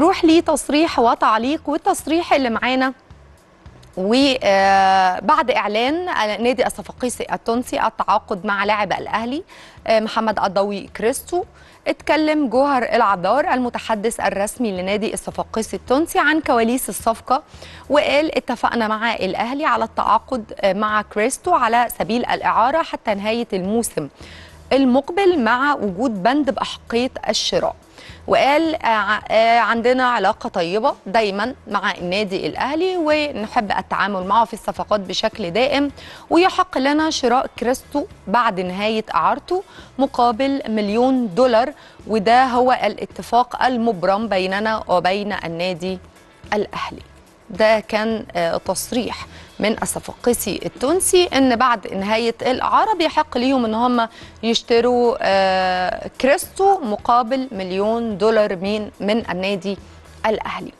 نروح لتصريح وتعليق والتصريح اللي معانا وبعد اعلان نادي الصفاقيسي التونسي التعاقد مع لاعب الاهلي آه، محمد الضوي كريستو اتكلم جوهر العذار المتحدث الرسمي لنادي الصفاقيسي التونسي عن كواليس الصفقه وقال اتفقنا مع الاهلي على التعاقد آه، مع كريستو على سبيل الاعاره حتى نهايه الموسم المقبل مع وجود بند بأحقية الشراء وقال آه، آه، عندنا علاقة طيبة دايما مع النادي الأهلي ونحب التعامل معه في الصفقات بشكل دائم ويحق لنا شراء كريستو بعد نهاية إعارته مقابل مليون دولار وده هو الاتفاق المبرم بيننا وبين النادي الأهلي ده كان آه، تصريح من الصفقسي التونسي ان بعد نهايه الاعاره بيحق ليهم ان هم يشتروا آه، كريستو مقابل مليون دولار من من النادي الاهلي